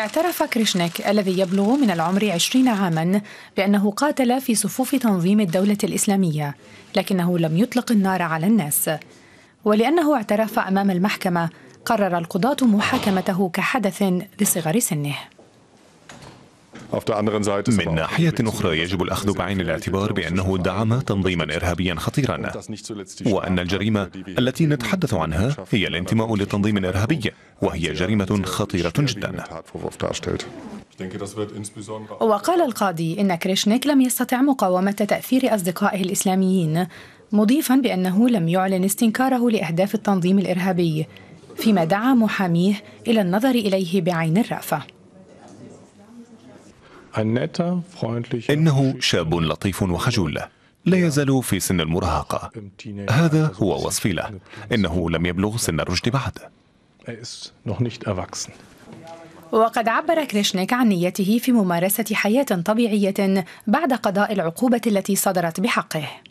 اعترف كريشنيك الذي يبلغ من العمر 20 عاما بأنه قاتل في صفوف تنظيم الدولة الإسلامية لكنه لم يطلق النار على الناس ولأنه اعترف أمام المحكمة قرر القضاة محاكمته كحدث لصغر سنه من ناحية أخرى يجب الأخذ بعين الاعتبار بأنه دعم تنظيما إرهابيا خطيرا وأن الجريمة التي نتحدث عنها هي الانتماء لتنظيم إرهابي وهي جريمة خطيرة جدا وقال القاضي إن كريشنيك لم يستطع مقاومة تأثير أصدقائه الإسلاميين مضيفا بأنه لم يعلن استنكاره لأهداف التنظيم الإرهابي فيما دعا محاميه إلى النظر إليه بعين الرأفة إنه شاب لطيف وخجول لا يزال في سن المراهقة هذا هو وصفي له إنه لم يبلغ سن الرشد بعد وقد عبر كريشنيك عن نيته في ممارسة حياة طبيعية بعد قضاء العقوبة التي صدرت بحقه